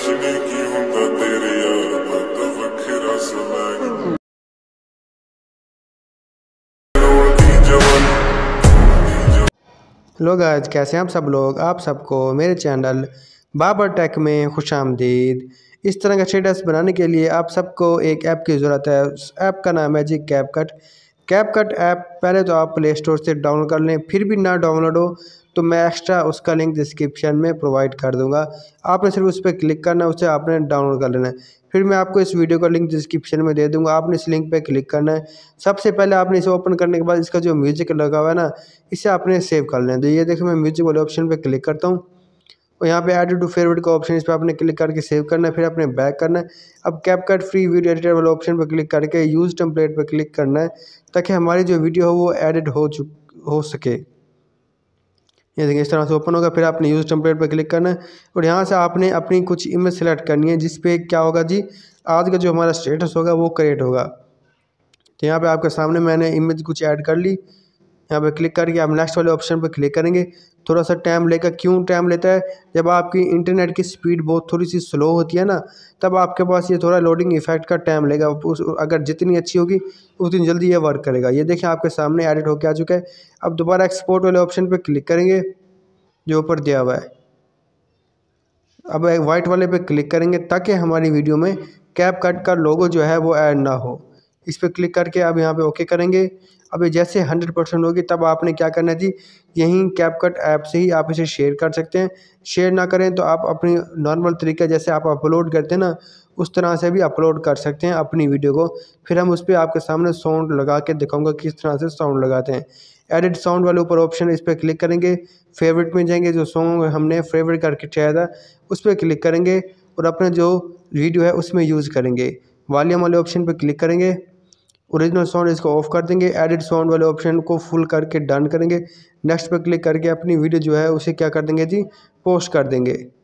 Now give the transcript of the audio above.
तो लोग आज कैसे हैं आप सब लोग आप सबको मेरे चैनल बाबर टेक में खुश आमदीद इस तरह का स्टेटस बनाने के लिए आप सबको एक ऐप की ज़रूरत है उस ऐप का नाम है जी CapCut CapCut app पहले तो आप प्ले स्टोर से डाउनलोड कर लें फिर भी ना डाउनलोड हो तो मैं एक्स्ट्रा उसका लिंक डिस्क्रिप्शन में प्रोवाइड कर दूंगा आपने सिर्फ उस पर क्लिक करना है उसे आपने डाउनलोड कर लेना है फिर मैं आपको इस वीडियो का लिंक डिस्क्रिप्शन में दे दूंगा आपने इस लिंक पर क्लिक करना है सबसे पहले आपने इसे ओपन करने के बाद इसका जो म्यूजिक लगा हुआ है ना इसे आपने सेव कर लेना तो ये देखो मैं म्यूजिक वाले ऑप्शन पर क्लिक करता हूँ और यहाँ पे ऐड टू फेवरेट का ऑप्शन इस पर आपने क्लिक करके सेव करना है फिर आपने बैक करना है अब कैपकट फ्री वीडियो एडिटर वाले ऑप्शन पर क्लिक करके यूज़ टेम्पलेट पर क्लिक करना है ताकि हमारी जो वीडियो हो वो एडिट हो चुक हो सके ये देखिए इस तरह से ओपन होगा फिर आपने यूज़ टेम्पलेट पर क्लिक करना है और यहाँ से आपने अपनी कुछ इमेज सेलेक्ट करनी है जिसपे क्या होगा जी आज का जो हमारा स्टेटस होगा वो क्रिएट होगा तो यहाँ पर आपके सामने मैंने इमेज कुछ ऐड कर ली यहाँ पे क्लिक करके आप नेक्स्ट वाले ऑप्शन पे क्लिक करेंगे थोड़ा सा टाइम लेकर क्यों टाइम लेता है जब आपकी इंटरनेट की स्पीड बहुत थोड़ी सी स्लो होती है ना तब आपके पास ये थोड़ा लोडिंग इफेक्ट का टाइम लेगा उस अगर जितनी अच्छी होगी उतनी जल्दी ये वर्क करेगा ये देखें आपके सामने एडिट होकर आ चुका है अब दोबारा एक्सपोर्ट वाले ऑप्शन पर क्लिक करेंगे जो ऊपर दिया हुआ है अब वाइट वाले पे क्लिक करेंगे ताकि हमारी वीडियो में कैप कट का लोगो जो है वो ऐड ना हो इस पर क्लिक करके आप यहाँ पे ओके करेंगे अब ये जैसे हंड्रेड परसेंट होगी तब आपने क्या करना है जी यहीं कैपकट ऐप से ही आप इसे शेयर कर सकते हैं शेयर ना करें तो आप अपनी नॉर्मल तरीका जैसे आप अपलोड करते हैं ना उस तरह से भी अपलोड कर सकते हैं अपनी वीडियो को फिर हम उस पर आपके सामने साउंड लगा के दिखाऊंगा किस तरह से साउंड लगाते हैं एडिट साउंड वाले ऊपर ऑप्शन इस पर क्लिक करेंगे फेवरेट में जाएंगे जो सॉन्ग हमने फेवरेट करके चाहिए था उस पर क्लिक करेंगे और अपना जो वीडियो है उसमें यूज़ करेंगे वॉल्यूम वाले ऑप्शन पर क्लिक करेंगे ओरिजिनल साउंड इसको ऑफ कर देंगे एडिट साउंड वाले ऑप्शन को फुल करके डन करेंगे नेक्स्ट पर क्लिक करके अपनी वीडियो जो है उसे क्या कर देंगे जी पोस्ट कर देंगे